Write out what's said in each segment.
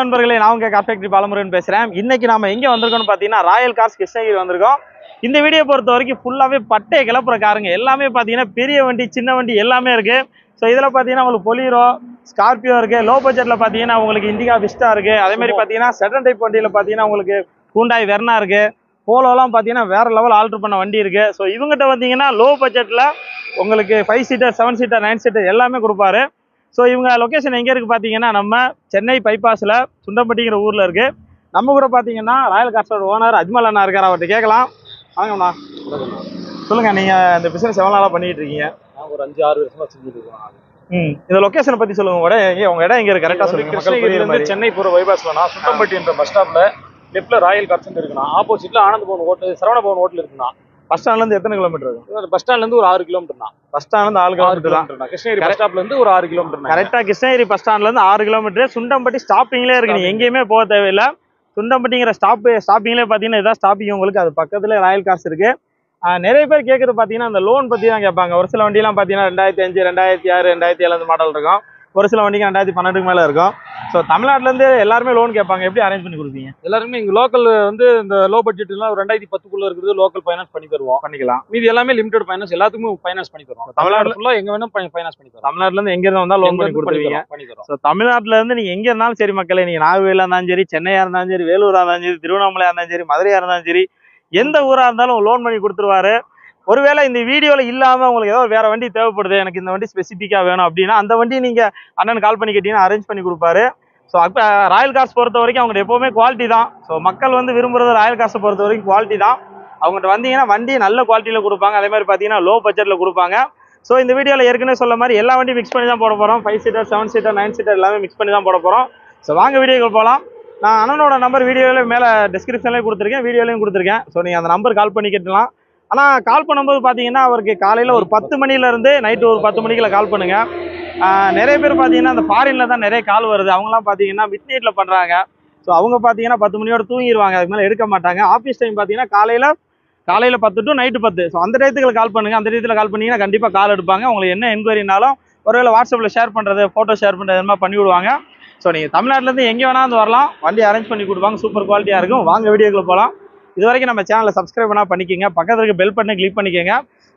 நண்பர்களே நான் உங்கள் கார் ஃபேக்ட்ரி பாலமுருகன் பேசுகிறேன் இன்றைக்கி நம்ம எங்கே வந்திருக்கோம்னு பார்த்தீங்கன்னா ராயல் கார்ஸ் கிருஷ்ணகிரி வந்திருக்கோம் இந்த வீடியோ பொறுத்த வரைக்கும் ஃபுல்லாகவே பட்டையை கிளப்புற காருங்க எல்லாமே பார்த்தீங்கன்னா பெரிய வண்டி சின்ன வண்டி எல்லாமே இருக்குது ஸோ இதில் பார்த்தீங்கன்னா உங்களுக்கு பொலிரோ ஸ்கார்பியோ இருக்குது லோ பட்ஜெட்டில் பார்த்தீங்கன்னா உங்களுக்கு இண்டிகா விஸ்டா இருக்குது அதேமாதிரி பார்த்தீங்கன்னா செட்டன் டைப் வண்டியில் பார்த்தீங்கன்னா உங்களுக்கு ஹூண்டாய் வெர்னா இருக்குது போலோலாம் பார்த்தீங்கன்னா வேறு லெவல் ஆல்ட்ரு பண்ண வண்டி இருக்குது ஸோ இவங்ககிட்ட பார்த்தீங்கன்னா லோ பட்ஜெட்டில் உங்களுக்கு five seater seven seater nine seater எல்லாமே கொடுப்பாரு ஸோ இவங்க லொக்கேஷன் எங்கே இருக்குது பார்த்தீங்கன்னா நம்ம சென்னை பைபாஸில் சுண்டம்பட்டிங்கிற ஊரில் இருக்குது நம்ம கூட பார்த்தீங்கன்னா ராயல் காஸ்டோட ஓனர் அஜ்மல் அண்ணா இருக்கார் அவர்கிட்ட கேட்கலாம் வாங்கம்ண்ணா சொல்லுங்கள் நீங்கள் இந்த பிஸ்னஸ் எவ்வளோ நாளாக பண்ணிகிட்டு இருக்கீங்க ஒரு அஞ்சு ஆறு வருஷமாக செஞ்சுட்டு இருக்கோம் இந்த லொக்கேஷனை பற்றி சொல்லுங்கள் கூட எங்கே உங்கள் இடம் எங்கே இருக்குது கரெக்டாக சொல்லுங்கள் கிருஷ்ணகிரிலேருந்து சென்னை போகிற பைபாஸ்லண்ணா சுண்டம்பட்டின்ற பஸ் ஸ்டாப்பில் லெஃப்ட்டில் ராயல் கார்சன் இருக்குண்ணா ஆப்போசிட்டில் ஆனந்த் பவன் ஹோட்டல் சரவண பவன் ஹோட்டல் இருக்குண்ணா பஸ் ஸ்டாண்ட்லேருந்து எத்தனை கிலோமீட்டர் இருக்கும் பஸ் ஸ்டாண்ட்லேருந்து ஒரு ஆறு கிலோமீட்டர் தான் பஸ் ஸ்டாண்ட்லேருந்து ஆறு கிலோமீட்டர் தான் கிருஷ்ணகிரி பஸ் ஸ்டாப்லேருந்து ஒரு ஆறு கிலோமீட்டர் கரெக்டாக கிருஷ்ணகிரி பஸ் ஸ்டாண்ட்லேருந்து ஆறு கிலோமீட்டர் சுண்டம்பட்டி ஸ்டாப்பிங்லேயே இருக்கு நீங்கள் எங்கேயுமே போக தேவையில்லை சுண்டம்பட்டிங்கிற ஸ்டாப் ஸ்டாப்பிங்லேயே பார்த்தீங்கன்னா எதாவது ஸ்டாப்பிங் உங்களுக்கு அது பக்கத்தில் ராயல் காசு இருக்குது நிறைய பேர் கேட்குறது பார்த்தீங்கன்னா அந்த லோன் பற்றி தான் கேட்பாங்க ஒரு சில வண்டியெலாம் பார்த்தீங்கன்னா ரெண்டாயிரத்தி அஞ்சு ரெண்டாயிரத்தி ஆறு ரெண்டாயிரத்தி ஏழு மாடல் இருக்கும் ஒரு சில வண்டிக்கு ரெண்டாயிரத்தி பன்னெண்டுக்கு மேலே இருக்கும் ஸோ தமிழ்நாட்டிலேருந்து எல்லாருமே லோன் கேட்பாங்க எப்படி அரேஞ்ச் பண்ணி கொடுப்பீங்க எல்லாருமே இங்கே லோக்கல் வந்து இந்த லோ பட்ஜெட்லாம் ரெண்டாயிரத்தி பத்துக்குள்ளே இருக்கிறது லோக்கல் ஃபைனான்ஸ் பண்ணி தருவோம் பண்ணிக்கலாம் மீது எல்லாமே லிமிடெட் ஃபைனான்ஸ் எல்லாத்துக்கும் ஃபைனான்ஸ் பண்ணி தருவோம் தமிழ்நாடு எங்கே வேணும் ஃபைனான்ஸ் பண்ணி தரும் தமிழ்நாட்டிலேருந்து எங்கே இருந்தால் வந்தால் லோன் பண்ணி கொடுப்பீங்க பண்ணி தரோம் ஸோ தமிழ்நாட்டிலேருந்து நீங்கள் எங்கே இருந்தாலும் சரி மக்களே நீங்கள் நாகவேலாக இருந்தாலும் சரி சென்னையாக இருந்தாலும் சரி வேலூராக இருந்தாலும் சரி திருவண்ணாமலையாக இருந்தாலும் சரி மதுரையாக இருந்தாலும் சரி எந்த ஊராக இருந்தாலும் லோன் பண்ணி கொடுத்துருவாரு ஒருவேளை இந்த வீடியோவில் இல்லாமல் உங்களுக்கு ஏதோ வேறு வண்டி தேவைப்படுது எனக்கு இந்த வண்டி ஸ்பெசிஃபிக்காக வேணும் அப்படின்னா அந்த வண்டி நீங்கள் அண்ணன் கால் பண்ணி கேட்டிங்கன்னா அரேஞ்ச் பண்ணி கொடுப்பாரு ஸோ அப்போ ராயல் கார்ஸ் பொறுத்த வரைக்கும் அவங்கள்ட்ட எப்போவுமே குவாலிட்டி தான் ஸோ மக்கள் வந்து விரும்புகிறது ராயல் கார்ஸை பொறுத்த வரைக்கும் குவாலிட்டி தான் அவங்கள்ட்ட வந்தீங்கன்னா வண்டி நல்ல குவாலிட்டியில் கொடுப்பாங்க அதே மாதிரி பார்த்தீங்கன்னா லோ பட்ஜெட்டில் கொடுப்பாங்க ஸோ இந்த வீடியோவில் ஏற்கனவே சொல்ல மாதிரி எல்லா வண்டியும் மிக்ஸ் பண்ணி தான் போட போகிறோம் five seater seven seater nine seater எல்லாமே மிக்ஸ் பண்ணி தான் போட போகிறோம் ஸோ வாங்க வீடியோக்கு போகலாம் நான் அண்ணனோட நம்பர் வீடியோவில் மேலே டிஸ்கிரிப்ஷன்லேயும் கொடுத்துருக்கேன் வீடியோலையும் கொடுத்துருக்கேன் ஸோ நீங்கள் அந்த நம்பர் கால் பண்ணி கேட்டலாம் ஆனால் கால் பண்ணும்போது பார்த்தீங்கன்னா அவருக்கு காலையில் ஒரு பத்து மணிலேருந்து நைட்டு ஒரு பத்து மணிக்கில் கால் பண்ணுங்கள் நிறைய பேர் பார்த்தீங்கன்னா அந்த ஃபாரினில் தான் நிறைய கால் வருது அவங்களாம் பார்த்தீங்கன்னா மிட் நைட்டில் பண்ணுறாங்க ஸோ அவங்க பார்த்தீங்கன்னா பத்து மணியோட தூங்கிடுவாங்க அதுக்கு மேலே எடுக்க மாட்டாங்க ஆஃபீஸ் டைம் பார்த்தீங்கன்னா காலையில் காலையில் பத்து டு நைட்டு பத்து ஸோ அந்த டயத்துக்கு கால் பண்ணுங்கள் அந்த டயத்தில் கால் பண்ணிங்கன்னா கண்டிப்பாக கால் எடுப்பாங்க உங்களுக்கு என்ன என்கொயரினாலும் ஒருவேளை வாட்ஸ்அப்பில் ஷேர் பண்ணுறது ஃபோட்டோ ஷேர் பண்ணுறது மாதிரி பண்ணி விடுவாங்க ஸோ நீங்கள் தமிழ்நாட்டிலேருந்து எங்கே வேணாலும் வரலாம் வண்டி அரேஞ்ச் பண்ணி கொடுப்பாங்க சூப்பர் குவாலிட்டியாக இருக்கும் வாங்க வீடியோக்குள்ளே போகலாம் இது வரைக்கும் நம்ம சேனலை சப்ஸ்கிரைப் பண்ணால் பண்ணிக்கோங்க பக்கத்தில் இருக்க பெல் பண்ணி கிளிக் பண்ணிக்கோங்க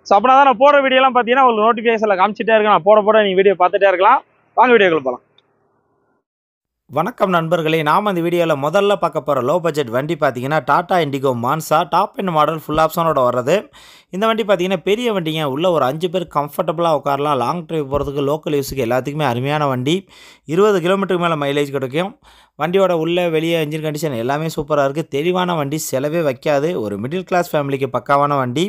ஸோ அப்படின்னா தான் நான் போகிற வீடியோலாம் பார்த்தீங்கன்னா உங்களுக்கு நோட்டிஃபிகேஷனில் காமிச்சிட்டே இருக்கேன் நான் போட போட நீங்கள் வீடியோ பார்த்துட்டே இருக்கலாம் வாங்க வீடியோக்குள்ள போகலாம் வணக்கம் நண்பர்களே நாம் அந்த வீடியோவில் முதல்ல பார்க்க போகிற லோ பட்ஜெட் வண்டி பார்த்தீங்கன்னா Tata Indigo Manza top and model full ஆப்ஷனோட வர்றது இந்த வண்டி பார்த்தீங்கன்னா பெரிய வண்டிங்க உள்ளே ஒரு அஞ்சு பேர் கம்ஃபர்டபுளாக உட்காரலாம் லாங் ட்ரைவ் போகிறதுக்கு லோக்கல் யூஸுக்கு எல்லாத்துக்குமே அருமையான வண்டி இருபது கிலோமீட்டருக்கு மேலே மைலேஜ் கிடைக்கும் வண்டியோட உள்ளே வெளியே இன்ஜின் கண்டிஷன் எல்லாமே சூப்பராக இருக்குது தெளிவான வண்டி செலவே வைக்காது ஒரு மிடில் கிளாஸ் ஃபேமிலிக்கு பக்காவான வண்டி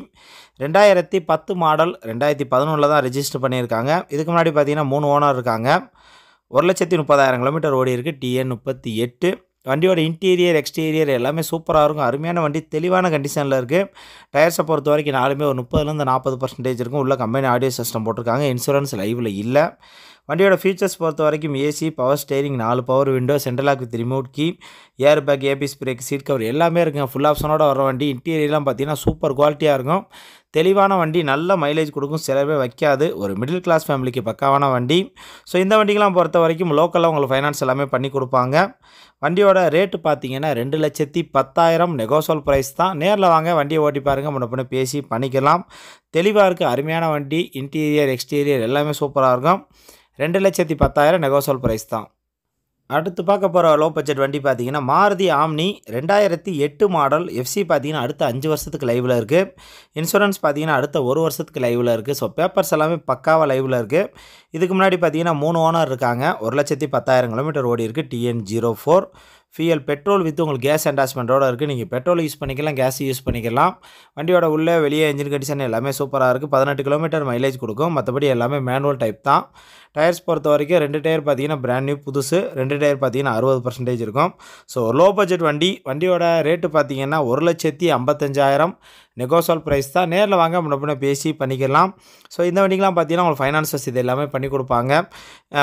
ரெண்டாயிரத்தி பத்து மாடல் ரெண்டாயிரத்தி பதினொன்றில் தான் ரிஜிஸ்டர் பண்ணியிருக்காங்க இதுக்கு முன்னாடி பார்த்தீங்கன்னா மூணு ஓனர் இருக்காங்க ஒரு லட்சத்தி முப்பதாயிரம் கிலோமீட்டர் ஓடி இருக்குது டிஎன் முப்பத்தி எட்டு வண்டியோட இன்டீரியர் எக்ஸ்டீரியர் எல்லாமே சூப்பராக இருக்கும் அருமையான வண்டி தெளிவான கண்டிஷனில் இருக்குது டயர்ஸை பொறுத்த வரைக்கும் நாலுமே ஒரு முப்பதுலேருந்து நாற்பது பர்சன்டேஜ் இருக்கும் உள்ள கம்பெனி ஆடியோ சிஸ்டம் போட்டிருக்காங்க இன்சூரன்ஸ் லைவில் இல்லை வண்டியோட ஃபீச்சர்ஸ் பொறுத்த வரைக்கும் ஏசி பவர் ஸ்டேரிங் நாலு power window central lock with remote key air bag ABS brake seat cover எல்லாமே இருக்குங்க ஃபுல் ஆப்ஷனோட வர வண்டி இன்டீரியர்லாம் பார்த்தீங்கன்னா சூப்பர் குவாலிட்டியாக இருக்கும் தெளிவான வண்டி நல்ல மைலேஜ் கொடுக்கும் சிலவே வைக்காது ஒரு மிடில் கிளாஸ் ஃபேமிலிக்கு பக்காவான வண்டி ஸோ இந்த வண்டிக்கெலாம் பொறுத்த வரைக்கும் லோக்கலில் உங்களுக்கு ஃபைனான்ஸ் எல்லாமே பண்ணி கொடுப்பாங்க வண்டியோட ரேட்டு பார்த்தீங்கன்னா ரெண்டு லட்சத்தி பத்தாயிரம் நெகோசோல் ப்ரைஸ் தான் நேரில் வாங்க வண்டியை ஓட்டி பாருங்கள் முன்ன பின்ன பேசி பண்ணிக்கலாம் தெளிவாக இருக்குது அருமையான வண்டி இன்டீரியர் எக்ஸ்டீரியர் எல்லாமே சூப்பராக இருக்கும் ரெண்டு லட்சத்தி பத்தாயிரம் நெகோசோல் ப்ரைஸ் தான் அடுத்து பார்க்க போகிற லோ பட்ஜெட் வண்டி பார்த்தீங்கன்னா மாருதி ஆம்னி ரெண்டாயிரத்தி எட்டு மாடல் எஃப்சி பார்த்தீங்கன்னா அடுத்த அஞ்சு வருஷத்துக்கு லைவில் இருக்குது இன்சூரன்ஸ் பார்த்தீங்கன்னா அடுத்த ஒரு வருஷத்துக்கு லைவில் இருக்குது ஸோ பேப்பர்ஸ் எல்லாமே பக்காவாக லைவில் இருக்குது இதுக்கு முன்னாடி பார்த்தீங்கன்னா மூணு ஓனர் இருக்காங்க ஒரு லட்சத்தி பத்தாயிரம் கிலோமீட்டர் ஓடி இருக்குது TN zero four fuel petrol வித்து உங்களுக்கு கேஸ் அட்டாச்மெண்ட்டோடு இருக்குது நீங்கள் பெட்ரோல் யூஸ் பண்ணிக்கலாம் கேஸ் யூஸ் பண்ணிக்கலாம் வண்டியோட உள்ளே வெளியே இன்ஜின் கண்டிஷன் எல்லாமே சூப்பராக இருக்குது பதினெட்டு கிலோமீட்டர் மைலேஜ் கொடுக்கும் மற்றபடி எல்லாமே மேனுவல் டைப் தான் டயர்ஸ் பொறுத்த வரைக்கும் ரெண்டு டயர் பார்த்தீங்கன்னா பிராண்ட் நியூ புதுசு ரெண்டு டயர் பார்த்தீங்கன்னா அறுபது பர்சன்டேஜ் இருக்கும் ஸோ லோ பட்ஜெட் வண்டி வண்டியோட ரேட்டு பார்த்தீங்கன்னா ஒரு லட்சத்தி ஐம்பத்தஞ்சாயிரம் நெகோசால் ப்ரைஸ் தான் நேரில் வாங்க முன்னே பேசி பண்ணிக்கலாம் ஸோ இந்த வண்டிக்கெலாம் பார்த்தீங்கன்னா உங்களுக்கு ஃபைனான்ஸ் வசதி எல்லாமே பண்ணி கொடுப்பாங்க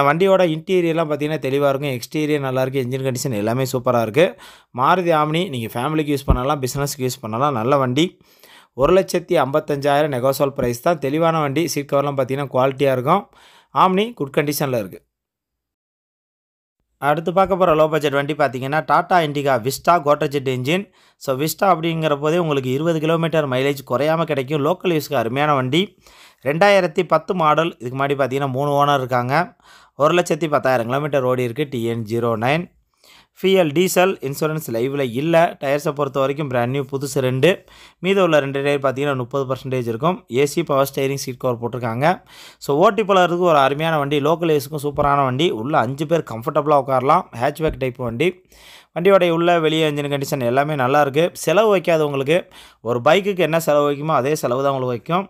வண்டியோட இன்டீரியர்லாம் பார்த்தீங்கன்னா தெளிவாக இருக்கும் எக்ஸ்டீரியர் நல்லாயிருக்கு இன்ஜின் கண்டிஷன் எல்லாமே சூப்பராக இருக்குது மாருதி ஆம்னி நீங்கள் ஃபேமிலிக்கு யூஸ் பண்ணலாம் பிஸ்னஸ்க்கு யூஸ் பண்ணலாம் நல்ல வண்டி ஒரு லட்சத்தி ஐம்பத்தஞ்சாயிரம் நெகோசோல் ப்ரைஸ் தான் தெளிவான வண்டி சீட் கவர்லாம் பார்த்திங்கன்னா குவாலிட்டியாக இருக்கும் ஆம்னி குட் கண்டிஷனில் இருக்குது அடுத்து பார்க்க போகிற லோ பட்ஜெட் வண்டி பார்த்தீங்கன்னா Tata Indica Vista Quadrajet engine so Vista அப்படிங்கிற போதே உங்களுக்கு இருபது கிலோமீட்டர் மைலேஜ் குறையாமல் கிடைக்கும் லோக்கல் யூஸ்க்கு அருமையான வண்டி ரெண்டாயிரத்தி பத்து மாடல் இதுக்கு முன்னாடி பார்த்தீங்கன்னா மூணு ஓனர் இருக்காங்க ஒரு லட்சத்தி பத்தாயிரம் கிலோமீட்டர் ஓடி இருக்குது TN zero nine fuel diesel insurance லைவில் இல்லை டயர்ஸை பொறுத்த வரைக்கும் பிராண்ட் நியூ புதுசு ரெண்டு மீது உள்ள ரெண்டு டயர் பார்த்தீங்கன்னா முப்பது பர்சன்டேஜ் இருக்கும் AC power steering seat cover போட்டிருக்காங்க ஸோ ஓட்டி போலருக்கு ஒரு அருமையான வண்டி லோக்கல் ஏஸுக்கும் சூப்பரான வண்டி உள்ளே அஞ்சு பேர் கம்ஃபர்டபுளாக உட்காரலாம் ஹேட்ச்பேக் டைப் வண்டி வண்டியோடைய உள்ள வெளியே இன்ஜின் கண்டிஷன் எல்லாமே நல்லாயிருக்கு செலவு வைக்காது உங்களுக்கு ஒரு பைக்குக்கு என்ன செலவு வைக்குமோ அதே செலவு தான் உங்களுக்கு வைக்கும்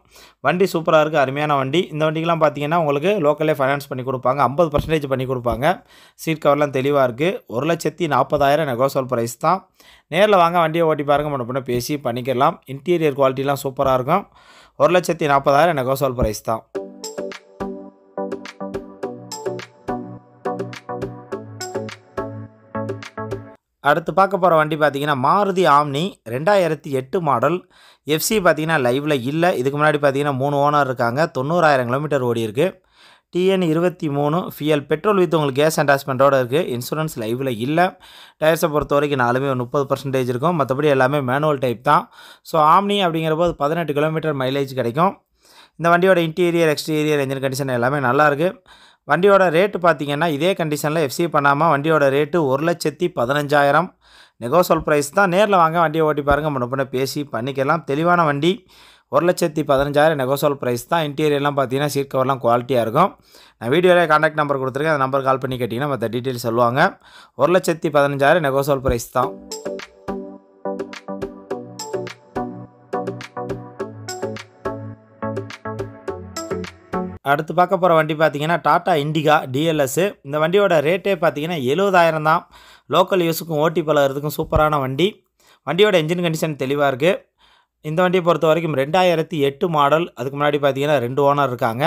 வண்டி சூப்பராக இருக்குது அருமையான வண்டி இந்த வண்டிக்கெலாம் பார்த்தீங்கன்னா உங்களுக்கு லோக்கலே ஃபைனான்ஸ் பண்ணி கொடுப்பாங்க ஐம்பது பர்சன்டேஜ் பண்ணி கொடுப்பாங்க சீட் கவர்லாம் தெளிவாக இருக்குது ஒரு லட்சத்து லட்சத்தி நாற்பதாயிரம் நெகோசோல் ப்ரைஸ் தான் நேரில் வாங்க வண்டியை ஓட்டி பாருங்கள் முன்ன பின்ன பேசி பண்ணிக்கலாம் இன்டீரியர் குவாலிட்டிலாம் சூப்பராக இருக்கும் ஒரு லட்சத்தி நாற்பதாயிரம் நெகோசோல் ப்ரைஸ் தான் அடுத்து பார்க்க போகிற வண்டி பார்த்திங்கன்னா மாருதி ஆம்னி ரெண்டாயிரத்தி எட்டு மாடல் எஃப்சி பார்த்திங்கன்னா லைவில் இல்லை இதுக்கு முன்னாடி பார்த்திங்கன்னா மூணு ஓனர் இருக்காங்க தொண்ணூறாயிரம் கிலோமீட்டர் ஓடி இருக்குது டிஎன் இருபத்தி மூணு ஃபியல் பெட்ரோல் வித்து உங்களுக்கு கேஸ் அட்டாச்மெண்ட்டோடு இருக்குது இன்சூரன்ஸ் லைவில் இல்லை டயர்ஸை பொறுத்த வரைக்கும் நாலுமே முப்பது பர்சன்டேஜ் இருக்கும் மற்றபடி எல்லாமே மேனுவல் டைப் தான் ஸோ ஆம்னி அப்படிங்கிற போது பதினெட்டு கிலோமீட்டர் மைலேஜ் கிடைக்கும் இந்த வண்டியோட இன்டீரியர் எக்ஸ்டீரியர் இன்ஜின் கண்டிஷன் எல்லாமே நல்லாயிருக்கு வண்டியோட ரேட்டு பார்த்திங்கன்னா இதே கண்டிஷனில் எஃப்சி பண்ணாமல் வண்டியோட ரேட்டு ஒரு லட்சத்தி பதினஞ்சாயிரம் நெகோசல் ப்ரைஸ் தான் நேரில் வாங்க வண்டியை ஓட்டி பாருங்கள் முன்ன பேசி பண்ணிக்கலாம் தெளிவான வண்டி ஒரு லட்சத்தி பதினஞ்சாயிரம் நெகோசோல் ப்ரைஸ் தான் இன்டீரியர்லாம் பார்த்தீங்கன்னா சீட் கவர்லாம் குவாலிட்டியாக இருக்கும் நான் வீடியோவில் காண்டாக்ட் நம்பர் கொடுத்துருக்கேன் அந்த நம்பர் கால் பண்ணி கேட்டிங்கன்னா மற்ற டீட்டெயில் சொல்லுவாங்க ஒரு லட்சத்தி பதினஞ்சாயிரம் நெகோசோல் ப்ரைஸ் தான் அடுத்து பார்க்க போகிற வண்டி பார்த்தீங்கன்னா டாடா இண்டிகா டிஎல்எஸ்ஸு இந்த வண்டியோட ரேட்டே பார்த்தீங்கன்னா எழுபதாயிரம் தான் லோக்கல் யூஸுக்கும் ஓட்டி பழகிறதுக்கும் சூப்பரான வண்டி வண்டியோட என்ஜின் கண்டிஷன் தெளிவாக இருக்குது இந்த வண்டியை பொறுத்த வரைக்கும் ரெண்டாயிரத்தி எட்டு மாடல் அதுக்கு முன்னாடி பார்த்தீங்கன்னா ரெண்டு ஓனர் இருக்காங்க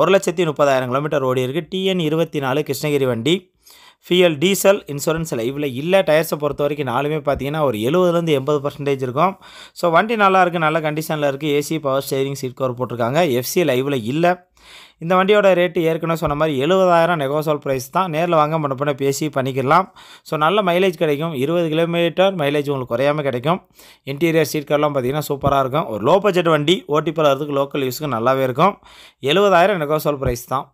ஒரு லட்சத்தி முப்பதாயிரம் கிலோமீட்டர் ஓடி இருக்குது டிஎன் இருபத்தி நாலு கிருஷ்ணகிரி வண்டி ஃபியல் டீசல் இன்சூரன்ஸ் லைவில் இல்லை டயர்ஸை பொறுத்த வரைக்கும் நாலுமே பார்த்தீங்கன்னா ஒரு எழுபதுலேருந்து எண்பது பர்சன்டேஜ் இருக்கும் ஸோ வண்டி நல்லாயிருக்கு நல்ல கண்டிஷனில் இருக்குது AC power steering seat cover போட்டிருக்காங்க எஃப்சி லைவில் இல்லை இந்த வண்டியோட ரேட்டு ஏற்கனவே சொன்ன மாதிரி எழுபதாயிரம் நெகோசோல் ப்ரைஸ் தான் நேரில் வாங்க பண்ண பேசி பண்ணிக்கலாம் ஸோ நல்ல மைலேஜ் கிடைக்கும் இருபது கிலோமீட்டர் மைலேஜ் உங்களுக்கு குறையாமல் கிடைக்கும் இன்டீரியர் சீட் கார்லாம் பார்த்திங்கன்னா சூப்பராக இருக்கும் ஒரு லோ பட்ஜெட் வண்டி ஓட்டி போகிறதுக்கு லோக்கல் யூஸுக்கு நல்லாவே இருக்கும் எழுபதாயிரம் நெகோசோல் ப்ரைஸ் தான்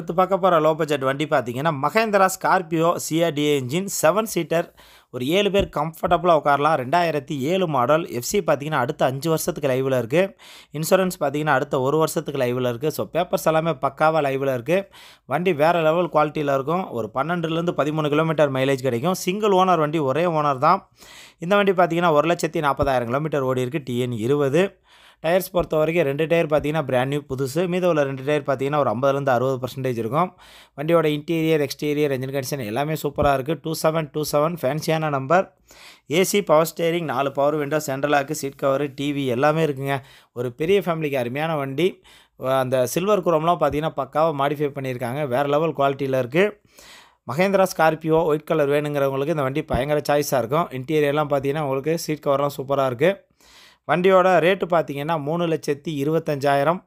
அடுத்து பார்க்க போகிற லோ பட்ஜெட் வண்டி பார்த்தீங்கன்னா Mahindra Scorpio CRDA engine seven seater ஒரு ஏழு பேர் கம்ஃபர்டபுளாக உட்காரலாம் ரெண்டாயிரத்தி ஏழு மாடல் எஃப்சி பார்த்தீங்கன்னா அடுத்த அஞ்சு வருஷத்துக்கு லைவில் இருக்குது இன்சூரன்ஸ் பார்த்தீங்கன்னா அடுத்த ஒரு வருஷத்துக்கு லைவில் இருக்குது ஸோ பேப்பர்ஸ் எல்லாமே பக்காவாக லைவில் இருக்குது வண்டி வேறு லெவல் குவாலிட்டியில் இருக்கும் ஒரு பன்னெண்டுலேருந்து பதிமூணு கிலோமீட்டர் மைலேஜ் கிடைக்கும் சிங்கிள் ஓனர் வண்டி ஒரே ஓனர் தான் இந்த வண்டி பார்த்தீங்கன்னா ஒரு லட்சத்தி நாற்பதாயிரம் கிலோமீட்டர் ஓடி இருக்குது டிஎன் இருபது டயர்ஸ் பொறுத்த வரைக்கும் ரெண்டு டயர் பார்த்தீங்கன்னா பிராண்ட் நியூ புதுசு மீது உள்ள ரெண்டு டயர் பார்த்தீங்கன்னா ஒரு ஐம்பதுலேருந்து அறுபது பர்சன்டேஜ் இருக்கும் வண்டியோட இன்டீரியர் எக்ஸ்டீரியர் என்ஜின் கண்டிஷன் எல்லாமே சூப்பராக இருக்குது டூ செவன் டூ செவன் ஃபேன்சியான நம்பர் ஏசி பவர் ஸ்டேரிங் நாலு power window central lock seat cover TV எல்லாமே இருக்குங்க ஒரு பெரிய ஃபேமிலிக்கு அருமையான வண்டி அந்த சில்வர் குரோம்லாம் பார்த்தீங்கன்னா பக்காவாக மாடிஃபை பண்ணியிருக்காங்க வேறு லெவல் குவாலிட்டியில் இருக்குது மகேந்திரா ஸ்கார்பியோ ஒயிட் கலர் வேணுங்கிறவங்களுக்கு இந்த வண்டி பயங்கர சாய்ஸாக இருக்கும் இன்டீரியர்லாம் பார்த்தீங்கன்னா உங்களுக்கு சீட் கவர்லாம் சூப்பராக இருக்குது வண்டியோட ரேட்டு பார்த்தீங்கன்னா மூணு லட்சத்தி இருபத்தஞ்சாயிரம்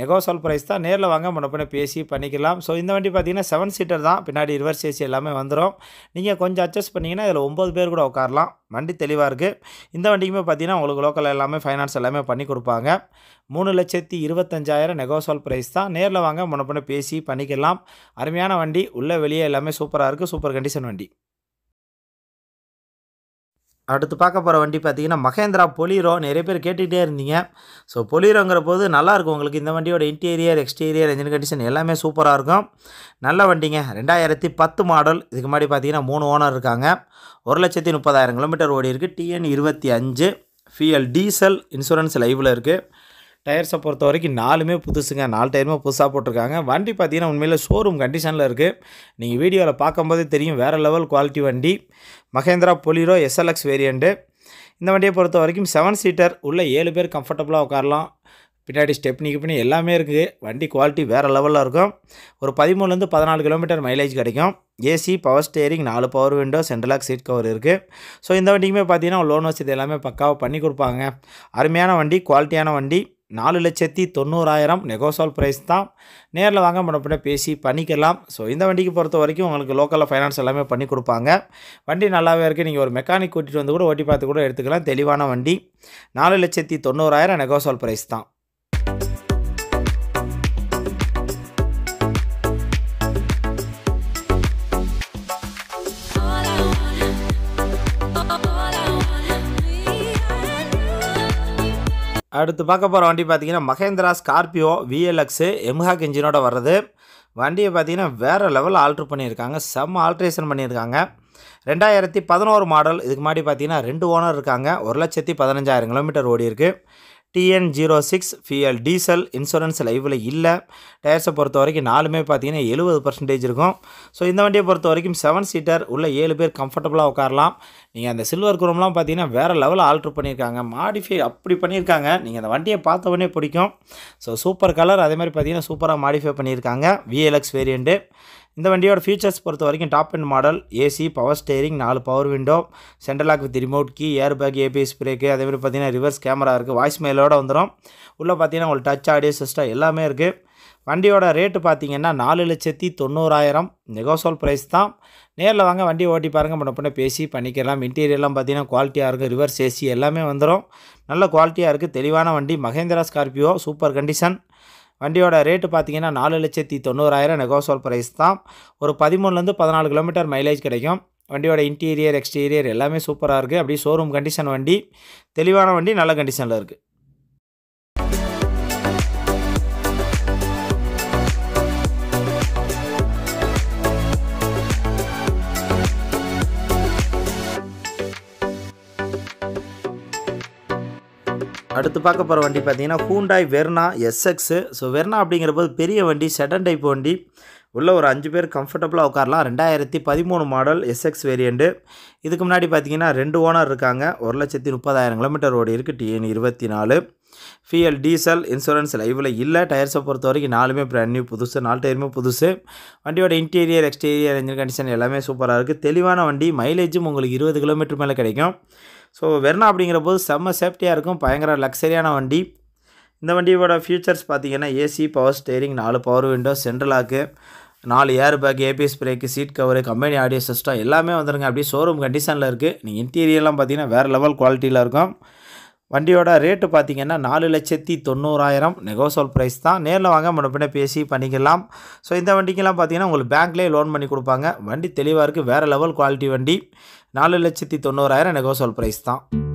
நெகோசல் ப்ரைஸ் தான் நேரில் வாங்க முன்னப்பின பேசி பண்ணிக்கலாம் ஸோ இந்த வண்டி பார்த்தீங்கன்னா செவன் சீட்டர் தான் பின்னாடி ரிவர்ஸ் ஏசி எல்லாமே வந்துடும் நீங்கள் கொஞ்சம் அட்ஜஸ்ட் பண்ணிங்கன்னா இதில் ஒம்பது பேர் கூட உட்காரலாம் வண்டி தெளிவாக இருக்குது இந்த வண்டிக்குமே பார்த்தீங்கன்னா உங்களுக்கு லோக்கல் எல்லாமே ஃபைனான்ஸ் எல்லாமே பண்ணி கொடுப்பாங்க மூணு லட்சத்தி இருபத்தஞ்சாயிரம் நெகோசல் ப்ரைஸ் தான் நேரில் வாங்க முன்னப்பின பேசி பண்ணிக்கலாம் அருமையான வண்டி உள்ளே வெளியே எல்லாமே சூப்பராக இருக்குது சூப்பர் கண்டிஷன் வண்டி அடுத்து பார்க்க போகிற வண்டி பார்த்தீங்கன்னா மகேந்திரா பொலிரோ நிறைய பேர் கேட்டுகிட்டே இருந்தீங்க ஸோ பொலிரோங்கிற போது நல்லாயிருக்கும் உங்களுக்கு இந்த வண்டியோட இன்டீரியர் எக்ஸ்டீரியர் இன்ஜின் கண்டிஷன் எல்லாமே சூப்பராக இருக்கும் நல்ல வண்டிங்க ரெண்டாயிரத்தி பத்து மாடல் இதுக்கு முன்னாடி பார்த்தீங்கன்னா மூணு ஓனர் இருக்காங்க ஒரு லட்சத்தி முப்பதாயிரம் கிலோமீட்டர் ஓடி இருக்குது டிஎன் இருபத்தி அஞ்சு ஃபிஎல் டீசல் இன்சூரன்ஸ் லைவில் இருக்குது டயர்ஸை பொறுத்த வரைக்கும் நாலுமே புதுசுங்க நாலு டயருமே புதுசாக போட்டிருக்காங்க வண்டி பார்த்தீங்கன்னா உண்மையில் ஷோரூம் கண்டிஷனில் இருக்குது நீங்கள் வீடியோவில் பார்க்கும்போதே தெரியும் வேறு லெவல் குவாலிட்டி வண்டி மகேந்திரா பொலிரோ எஸ்எல்எக்ஸ் வேரியண்ட்டு இந்த வண்டியை பொறுத்த வரைக்கும் செவன் சீட்டர் உள்ளே ஏழு பேர் கம்ஃபர்டபுளாக உட்காரலாம் பின்னாடி ஸ்டெப்னி கிப்னி எல்லாமே இருக்குது வண்டி குவாலிட்டி வேறு லெவலில் இருக்கும் ஒரு பதிமூணுலேருந்து பதினாலு கிலோமீட்டர் மைலேஜ் கிடைக்கும் ஏசி பவர் ஸ்டேரிங் நாலு power window central lock seat cover இருக்குது ஸோ இந்த வண்டிக்குமே பார்த்தீங்கன்னா லோன் வசதி எல்லாமே பக்காவாக பண்ணி கொடுப்பாங்க அருமையான வண்டி குவாலிட்டியான வண்டி நாலு லட்சத்தி தொண்ணூறாயிரம் நெகோசால் ப்ரைஸ் தான் நேரில் வாங்க முன்னப்பிட பேசி பண்ணிக்கலாம் ஸோ இந்த வண்டிக்கு பொறுத்த வரைக்கும் உங்களுக்கு லோக்கலில் ஃபைனான்ஸ் எல்லாமே பண்ணி கொடுப்பாங்க வண்டி நல்லாவே இருக்குது நீங்கள் ஒரு மெக்கானிக் கூட்டிகிட்டு வந்து கூட ஓட்டி பார்த்து கூட எடுத்துக்கலாம் தெளிவான வண்டி நாலு லட்சத்தி தொண்ணூறாயிரம் நெகோசால் ப்ரைஸ் தான் அடுத்து பார்க்க போகிற வண்டி பார்த்தீங்கன்னா மகேந்திரா ஸ்கார்பியோ விஎல்எக்ஸு எம்ஹாக் இன்ஜினோட வர்றது வண்டியை பார்த்திங்கன்னா வேறு லெவலில் ஆல்ட்ரு பண்ணியிருக்காங்க செம் ஆல்ட்ரேஷன் பண்ணியிருக்காங்க ரெண்டாயிரத்தி பதினோரு மாடல் இதுக்கு முன்னாடி பார்த்தீங்கன்னா ரெண்டு ஓனர் இருக்காங்க ஒரு லட்சத்தி பதினஞ்சாயிரம் கிலோமீட்டர் ஓடி இருக்குது TN zero six fuel diesel insurance லைவில் இல்லை டயர்ஸை பொறுத்த வரைக்கும் நாலுமே பார்த்தீங்கன்னா எழுபது பர்சன்டேஜ் இருக்கும் ஸோ இந்த வண்டியை பொறுத்த வரைக்கும் செவன் சீட்டர் உள்ள ஏழு பேர் கம்ஃபர்டபுளாக உட்காரலாம் நீங்கள் அந்த சில்வர் குரூம்லாம் பார்த்தீங்கன்னா வேறு லெவலில் ஆல்ட்ரு பண்ணியிருக்காங்க மாடிஃபை அப்படி பண்ணியிருக்காங்க நீங்கள் அந்த வண்டியை பார்த்த உடனே பிடிக்கும் ஸோ சூப்பர் கலர் அதே மாதிரி பார்த்தீங்கன்னா சூப்பராக மாடிஃபை பண்ணியிருக்காங்க விஎல்எக்ஸ் வேரியண்ட்டு இந்த வண்டியோட ஃபீச்சர்ஸ் பொறுத்த வரைக்கும் top and model AC power steering நாலு power window central lock with remote key air bag ABS brake மாதிரி பார்த்தீங்கன்னா ரிவர்ஸ் கேமரா இருக்குது வாய்ஸ் மெயிலோடு வந்துடும் உள்ளே பார்த்தீங்கன்னா உங்களுக்கு டச் ஆடியோ சிஸ்டம் எல்லாமே இருக்குது வண்டியோட ரேட்டு பார்த்தீங்கன்னா நாலு லட்சத்தி தொண்ணூறாயிரம் நெகோசோல் ப்ரைஸ் தான் நேரில் வாங்க வண்டி ஓட்டி பாருங்கள் முன்ன பண்ண பேசி பண்ணிக்கலாம் இன்டீரியர்லாம் பார்த்தீங்கன்னா குவாலிட்டியாக இருக்குது ரிவர்ஸ் ஏசி எல்லாமே வந்துடும் நல்ல குவாலிட்டியாக இருக்குது தெளிவான வண்டி மகேந்திரா ஸ்கார்பியோ சூப்பர் கண்டிஷன் வண்டியோட ரேட்டு பார்த்தீங்கன்னா நாலு லட்சத்தி தொண்ணூறாயிரம் நெகோசோல் ப்ரைஸ் தான் ஒரு பதிமூணுலேருந்து பதினாலு கிலோமீட்டர் மைலேஜ் கிடைக்கும் வண்டியோட இன்டீரியர் எக்ஸ்டீரியர் எல்லாமே சூப்பராக இருக்குது அப்படியே ஷோரூம் கண்டிஷன் வண்டி தெளிவான வண்டி நல்ல கண்டிஷனில் இருக்குது அடுத்து பார்க்க போகிற வண்டி பார்த்தீங்கன்னா Hyundai Verna SX so Verna அப்படிங்கிற போது பெரிய வண்டி செடன் டைப் வண்டி உள்ளே ஒரு அஞ்சு பேர் கம்ஃபர்டபுளாக உட்காரலாம் ரெண்டாயிரத்தி பதிமூணு மாடல் எஸ்எக்ஸ் வேரியண்ட்டு இதுக்கு முன்னாடி பார்த்தீங்கன்னா ரெண்டு ஓனர் இருக்காங்க ஒரு லட்சத்தி முப்பதாயிரம் கிலோமீட்டர் ஓடி இருக்குது டிஎன் இருபத்தி நாலு ஃபியல் டீசல் இன்சூரன்ஸ் லைவில் இல்லை டயர்ஸை பொறுத்த வரைக்கும் நாலுமே பிராண்ட் நியூ புதுசு நாலு டயருமே புதுசு வண்டியோட இன்டீரியர் எக்ஸ்டீரியர் இன்ஜின் கண்டிஷன் எல்லாமே சூப்பராக இருக்குது தெளிவான வண்டி மைலேஜும் உங்களுக்கு இருபது கிலோமீட்டர் மேலே கிடைக்கும் ஸோ வெர்னா அப்படிங்கிற போது செம்ம சேஃப்டியாக இருக்கும் பயங்கர லக்ஸரியான வண்டி இந்த வண்டியோட ஃபியூச்சர்ஸ் பார்த்தீங்கன்னா ஏசி பவர் ஸ்டேரிங் நாலு பவர் விண்டோ சென்ட்ரலாக்கு நாலு air bag ABS brake seat cover company audio system எல்லாமே வந்துருங்க அப்படியே ஷோரூம் கண்டிஷனில் இருக்குது நீங்கள் இன்டீரியர்லாம் பார்த்தீங்கன்னா வேறு லெவல் குவாலிட்டியில் இருக்கும் வண்டியோட ரேட்டு பார்த்திங்கன்னா நாலு லட்சத்தி தொண்ணூறாயிரம் நெகோசோல் ப்ரைஸ் தான் நேரில் வாங்க முன்னப்பின்ன பேசி பண்ணிக்கலாம் ஸோ இந்த வண்டிக்கெல்லாம் பார்த்திங்கன்னா உங்களுக்கு பேங்க்லேயே லோன் பண்ணி கொடுப்பாங்க வண்டி தெளிவாக இருக்குது வேறு லெவல் குவாலிட்டி வண்டி நாலு லட்சத்தி தொண்ணூறாயிரம் நெகோசோல் ப்ரைஸ் தான்